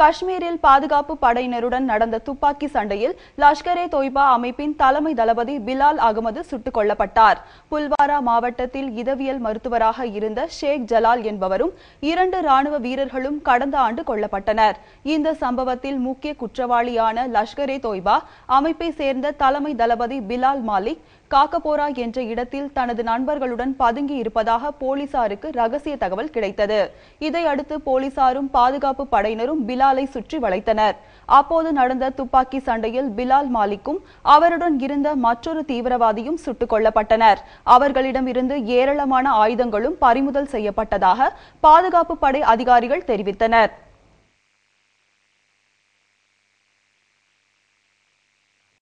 காஷ்மீரில் பாதுகாப்பு படையினருடன் நடந்த துப்பாக்கி சண்டையில் லஷ்கரே தொய்பா அமைப்பின் தலைமை தளபதி பிலால் அகமது சுட்டுக் கொல்லப்பட்டார் புல்வாரா மாவட்டத்தில் இதவியல் மருத்துவராக இருந்த ஷேக் ஜலால் என்பவரும் இரண்டு ராணுவ வீரர்களும் கடந்த ஆண்டு கொல்லப்பட்டனர் இந்த சம்பவத்தில் முக்கிய குற்றவாளியான லஷ்கரே தொய்பா அமைப்பை சேர்ந்த தலைமை தளபதி பிலால் மாலிக் காக்கபோரா என்ற இடத்தில் தனது நண்பர்களுடன் பதுங்கி இருப்பதாக போலீசாருக்கு ரகசிய தகவல் கிடைத்தது இதையடுத்து போலீசாரும் பாதுகாப்பு படையினரும் பிலாலை சுற்றி வளைத்தனர் அப்போது நடந்த துப்பாக்கி சண்டையில் பிலால் மாலிக்கும் அவருடன் இருந்த மற்றொரு தீவிரவாதியும் சுட்டுக் கொல்லப்பட்டனர் அவர்களிடமிருந்து ஏராளமான ஆயுதங்களும் பறிமுதல் செய்யப்பட்டதாக பாதுகாப்பு படை அதிகாரிகள் தெரிவித்தனர்